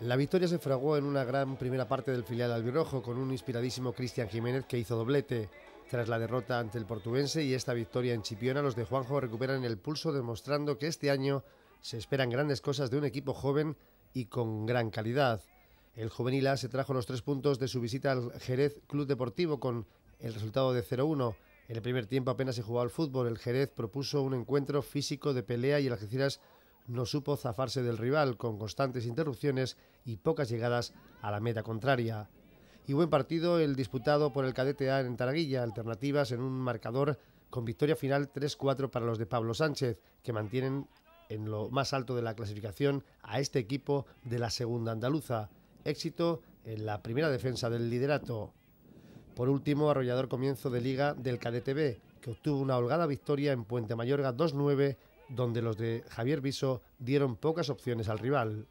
La victoria se fraguó en una gran primera parte del filial albirojo, con un inspiradísimo Cristian Jiménez que hizo doblete. Tras la derrota ante el portugués y esta victoria en Chipiona, los de Juanjo recuperan el pulso demostrando que este año se esperan grandes cosas de un equipo joven y con gran calidad. El juvenil A se trajo los tres puntos de su visita al Jerez Club Deportivo con el resultado de 0-1. En el primer tiempo apenas se jugaba al fútbol. El Jerez propuso un encuentro físico de pelea y el Algeciras no supo zafarse del rival con constantes interrupciones y pocas llegadas a la meta contraria. Y buen partido el disputado por el cadete A en Taraguilla, alternativas en un marcador con victoria final 3-4 para los de Pablo Sánchez, que mantienen en lo más alto de la clasificación a este equipo de la segunda andaluza. Éxito en la primera defensa del liderato. Por último, arrollador comienzo de liga del Cadete B, que obtuvo una holgada victoria en Puente Mayorga 2-9 donde los de Javier Viso dieron pocas opciones al rival.